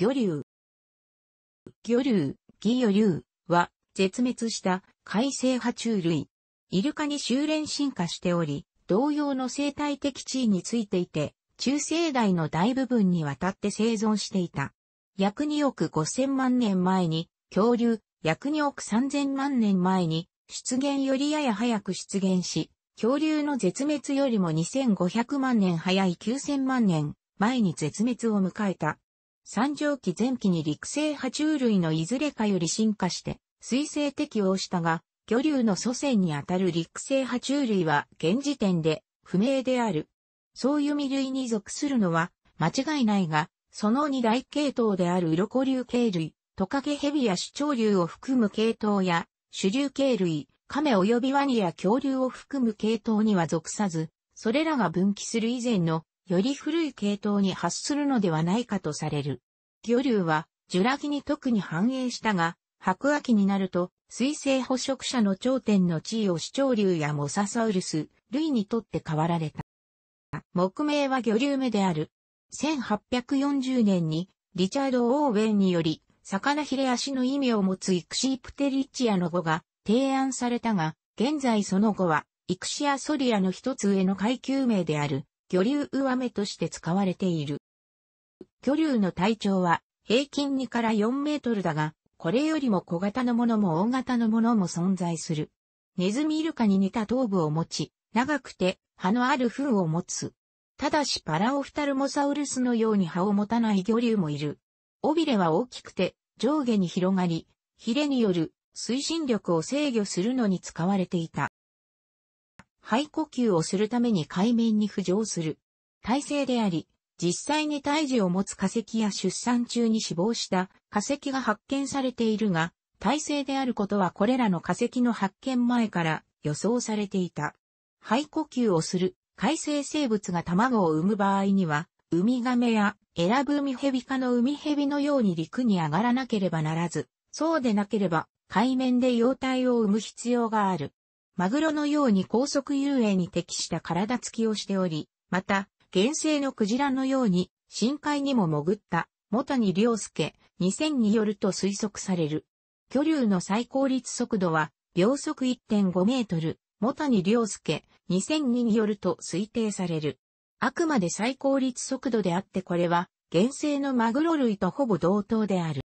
魚竜。魚竜、ギ魚竜は絶滅した海生爬虫類。イルカに修練進化しており、同様の生態的地位についていて、中生代の大部分にわたって生存していた。約2億5000万年前に恐竜、約2億3000万年前に出現よりやや早く出現し、恐竜の絶滅よりも2500万年早い9000万年前に絶滅を迎えた。三畳紀前期に陸生爬虫類のいずれかより進化して、水生適応したが、魚竜の祖先にあたる陸生爬虫類は現時点で不明である。そういう未類に属するのは間違いないが、その二大系統である鱗竜系類、トカゲヘビや主張竜を含む系統や、主流系類、亀及びワニや恐竜を含む系統には属さず、それらが分岐する以前のより古い系統に発するのではないかとされる。魚竜は、ジュラ紀に特に繁栄したが、白亜紀になると、水星捕食者の頂点の地位を視聴竜やモササウルス、類にとって変わられた。木名は魚竜目である。1840年に、リチャード・オーウェンにより、魚ヒレ足の意味を持つイクシープテリチアの語が提案されたが、現在その語は、イクシア・ソリアの一つ上の階級名である、魚竜上目として使われている。魚竜の体長は平均2から4メートルだが、これよりも小型のものも大型のものも存在する。ネズミイルカに似た頭部を持ち、長くて歯のある糞を持つ。ただしパラオフタルモサウルスのように歯を持たない魚竜もいる。尾びれは大きくて上下に広がり、ヒレによる推進力を制御するのに使われていた。肺呼吸をするために海面に浮上する体制であり、実際に胎児を持つ化石や出産中に死亡した化石が発見されているが、体制であることはこれらの化石の発見前から予想されていた。肺呼吸をする海生生物が卵を産む場合には、ウミガメやエラブウミヘビ科のウミヘビのように陸に上がらなければならず、そうでなければ海面で幼体を産む必要がある。マグロのように高速遊泳に適した体つきをしており、また、原生のクジラのように深海にも潜った元谷良介2000によると推測される。巨竜の最高率速度は秒速1.5メートル、元谷良介2002によると推定される。あくまで最高率速度であってこれは原生のマグロ類とほぼ同等である。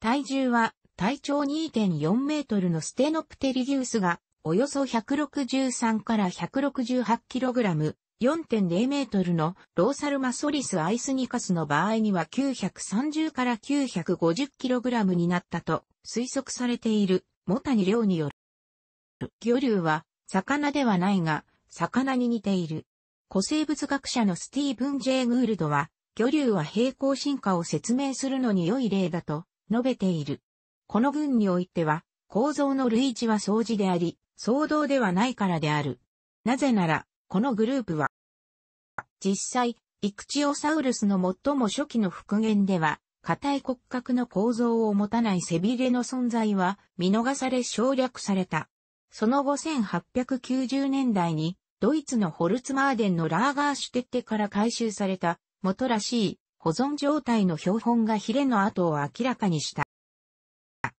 体重は体長2.4メートルのステノプテリギウスがおよそ163から 168kg、4.0メートルのローサルマソリスアイスニカスの場合には930から 950kg になったと推測されているモタニ量による。魚竜は魚ではないが魚に似ている。古生物学者のスティーブン・ジェイ・グールドは魚竜は平行進化を説明するのに良い例だと述べている。この群においては構造の類似は相似であり、騒動ではないからである。なぜなら、このグループは、実際、イクチオサウルスの最も初期の復元では、硬い骨格の構造を持たない背びれの存在は見逃され省略された。その後1890年代にドイツのホルツマーデンのラーガーシュテッテから回収された元らしい保存状態の標本がヒレの跡を明らかにした。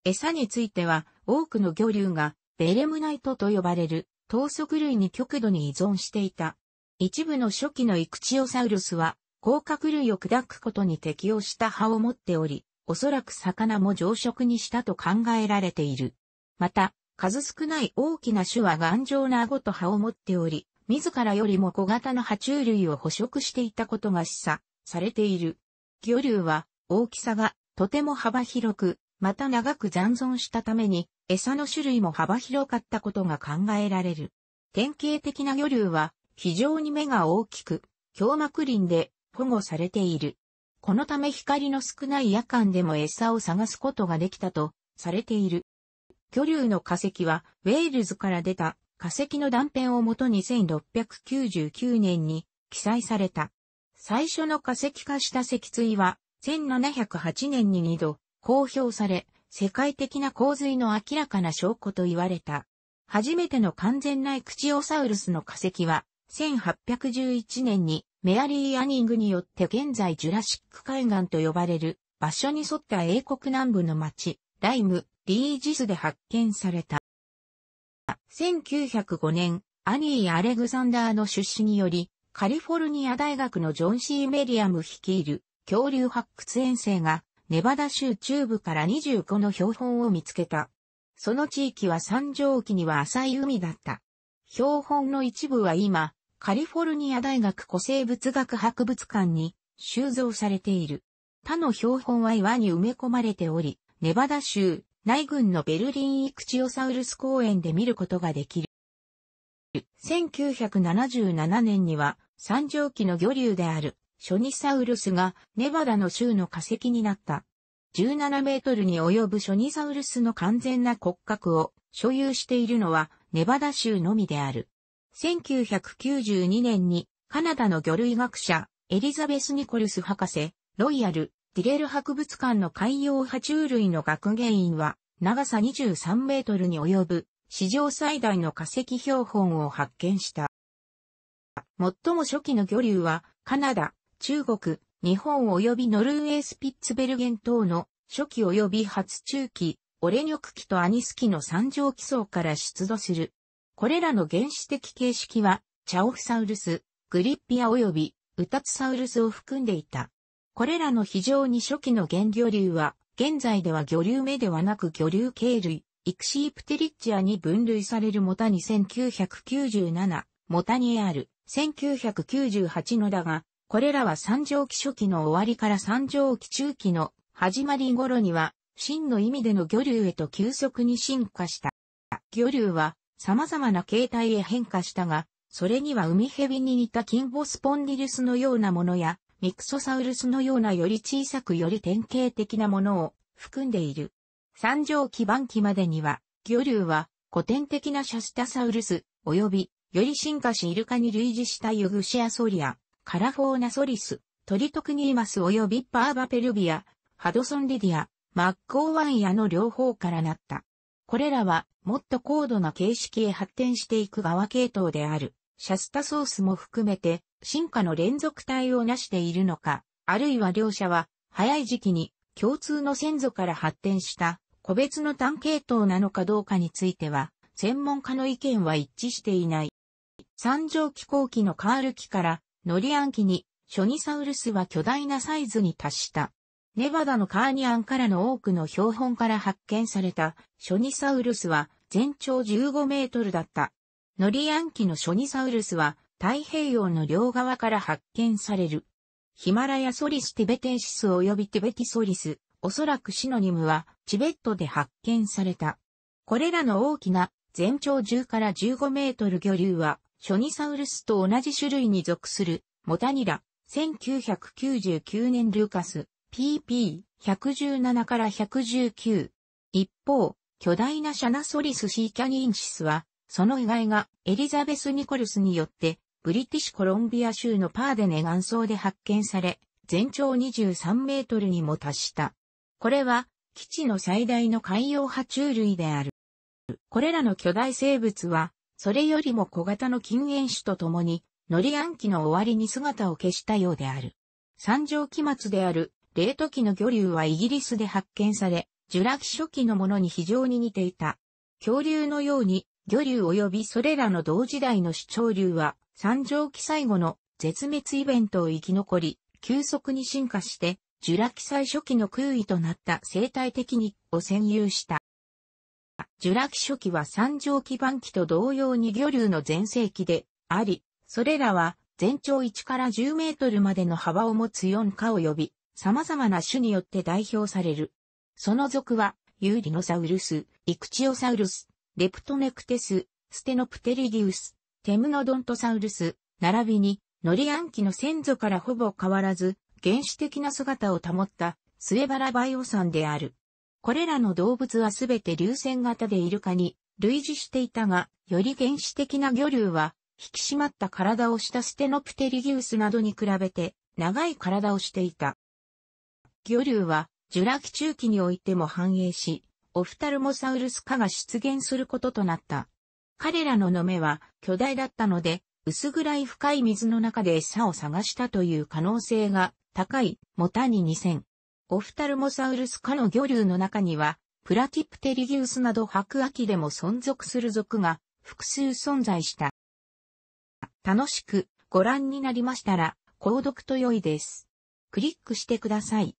餌については多くの魚流がベレムナイトと呼ばれる、等速類に極度に依存していた。一部の初期のイクチオサウルスは、甲殻類を砕くことに適応した歯を持っており、おそらく魚も常食にしたと考えられている。また、数少ない大きな種は頑丈な顎と歯を持っており、自らよりも小型の爬虫類を捕食していたことが示唆されている。魚類は大きさがとても幅広く、また長く残存したために餌の種類も幅広かったことが考えられる。典型的な魚流は非常に目が大きく、胸膜林で保護されている。このため光の少ない夜間でも餌を探すことができたとされている。魚竜の化石はウェールズから出た化石の断片をもとに1699年に記載された。最初の化石化した脊椎は1708年に2度公表され、世界的な洪水の明らかな証拠と言われた。初めての完全ないクチオサウルスの化石は、1811年にメアリー・アニングによって現在ジュラシック海岸と呼ばれる場所に沿った英国南部の町、ライム、リージスで発見された。1905年、アニー・アレグサンダーの出資により、カリフォルニア大学のジョン・シー・メリアム率いる恐竜発掘遠征がネバダ州中部から25の標本を見つけた。その地域は山上期には浅い海だった。標本の一部は今、カリフォルニア大学古生物学博物館に収蔵されている。他の標本は岩に埋め込まれており、ネバダ州内軍のベルリンイクチオサウルス公園で見ることができる。1977年には三畳期の魚竜であるショニサウルスがネバダの州の化石になった。17メートルに及ぶショニサウルスの完全な骨格を所有しているのはネバダ州のみである。1992年にカナダの魚類学者エリザベス・ニコルス博士、ロイヤル・ディレル博物館の海洋爬虫類の学芸員は長さ23メートルに及ぶ史上最大の化石標本を発見した。最も初期の魚竜はカナダ、中国、日本及びノルウェースピッツベルゲン等の初期及び初中期、オレニョク期とアニス期の三条基層から出土する。これらの原始的形式は、チャオフサウルス、グリッピア及びウタツサウルスを含んでいた。これらの非常に初期の原魚流は、現在では魚流目ではなく魚流系類、イクシープテリッチアに分類されるモタニ1997、モタニエあル、1998のだが、これらは三畳紀初期の終わりから三畳紀中期の始まり頃には、真の意味での魚流へと急速に進化した。魚流は様々な形態へ変化したが、それには海蛇に似たキンボスポンディルスのようなものや、ミクソサウルスのようなより小さくより典型的なものを含んでいる。三畳紀晩期までには、魚流は古典的なシャスタサウルス、及びより進化しイルカに類似したユグシアソリア、カラフォーナソリス、トリトクニーマス及びパーバペルビア、ハドソンリディア、マッコーワンヤの両方からなった。これらはもっと高度な形式へ発展していく側系統である、シャスタソースも含めて進化の連続体を成しているのか、あるいは両者は早い時期に共通の先祖から発展した個別の単系統なのかどうかについては、専門家の意見は一致していない。三条気候期のカール期からノリアン期に、ショニサウルスは巨大なサイズに達した。ネバダのカーニアンからの多くの標本から発見されたショニサウルスは全長15メートルだった。ノリアンキのショニサウルスは太平洋の両側から発見される。ヒマラヤソリスティベテンシス及びティベティソリス、おそらくシノニムはチベットで発見された。これらの大きな全長10から15メートル魚流はショニサウルスと同じ種類に属する、モタニラ、1999年ルーカス、PP117 から119。一方、巨大なシャナソリスシーキャニンシスは、その意外がエリザベス・ニコルスによって、ブリティッシュコロンビア州のパーデネ岩層で発見され、全長23メートルにも達した。これは、基地の最大の海洋爬虫類である。これらの巨大生物は、それよりも小型の禁煙種とともに、ノリ暗記の終わりに姿を消したようである。三条期末である、冷土期の魚竜はイギリスで発見され、ジュラ紀初期のものに非常に似ていた。恐竜のように、魚竜及びそれらの同時代の主張竜は、三条期最後の絶滅イベントを生き残り、急速に進化して、ジュラ紀最初期の空位となった生態的にを占有した。ジュラ紀初期は三畳基盤期と同様に魚流の全盛期であり、それらは全長1から10メートルまでの幅を持つ4科を呼び、様々な種によって代表される。その属は、ユーリノサウルス、イクチオサウルス、レプトネクテス、ステノプテリギウス、テムノドントサウルス、並びに、ノリアン期の先祖からほぼ変わらず、原始的な姿を保った、スエバラバイオさんである。これらの動物はすべて流線型でイルカに類似していたが、より原始的な魚竜は、引き締まった体をしたステノプテリギウスなどに比べて、長い体をしていた。魚竜は、ジュラ紀中期においても繁栄し、オフタルモサウルス化が出現することとなった。彼らののめは巨大だったので、薄暗い深い水の中で餌を探したという可能性が高い、モタニ2000。オフタルモサウルス科の魚類の中には、プラティプテリギウスなど白亜紀でも存続する属が複数存在した。楽しくご覧になりましたら、購読と良いです。クリックしてください。